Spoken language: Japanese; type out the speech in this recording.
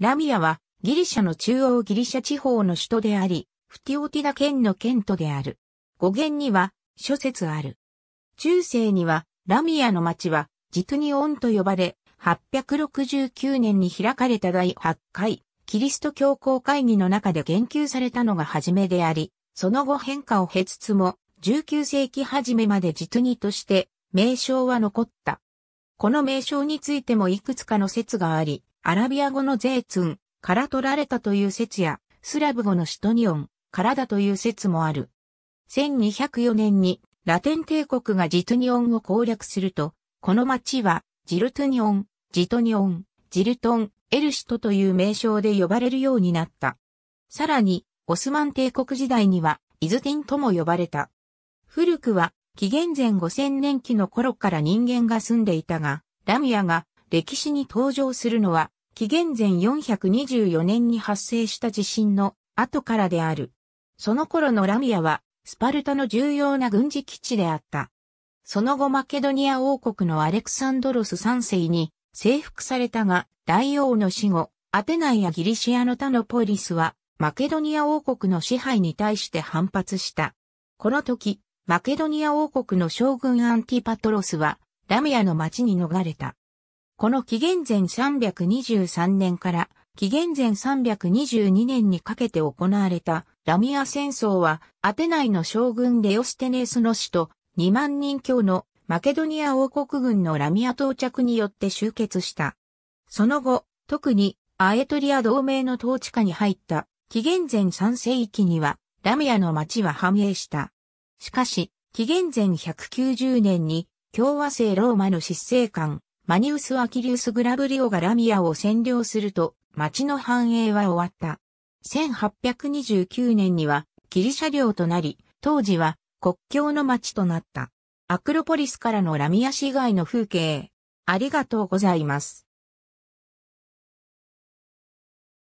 ラミアはギリシャの中央ギリシャ地方の首都であり、フティオティダ県の県都である。語源には諸説ある。中世にはラミアの町はジトニオンと呼ばれ、869年に開かれた第8回キリスト教皇会議の中で言及されたのが初めであり、その後変化を経つつも、19世紀初めまでジトニとして名称は残った。この名称についてもいくつかの説があり、アラビア語のゼーツンから取られたという説や、スラブ語のシトニオンからだという説もある。1204年にラテン帝国がジトニオンを攻略すると、この町はジルトニオン、ジトニオン、ジルトン、エルシトという名称で呼ばれるようになった。さらに、オスマン帝国時代には、イズティンとも呼ばれた。古くは、紀元前5000年期の頃から人間が住んでいたが、ラミアが歴史に登場するのは、紀元前424年に発生した地震の後からである。その頃のラミアは、スパルタの重要な軍事基地であった。その後マケドニア王国のアレクサンドロス3世に征服されたが、大王の死後、アテナイやギリシアの他のポリスは、マケドニア王国の支配に対して反発した。この時、マケドニア王国の将軍アンティパトロスは、ラミアの町に逃れた。この紀元前323年から紀元前322年にかけて行われたラミア戦争はアテナイの将軍レオステネスの死と2万人強のマケドニア王国軍のラミア到着によって終結した。その後、特にアエトリア同盟の統治下に入った紀元前3世紀にはラミアの町は繁栄した。しかし、紀元前190年に共和制ローマの執政官マニウス・アキリウス・グラブリオがラミアを占領すると、町の繁栄は終わった。1829年にはギリシャ領となり、当時は国境の町となった。アクロポリスからのラミア市街の風景。ありがとうございます。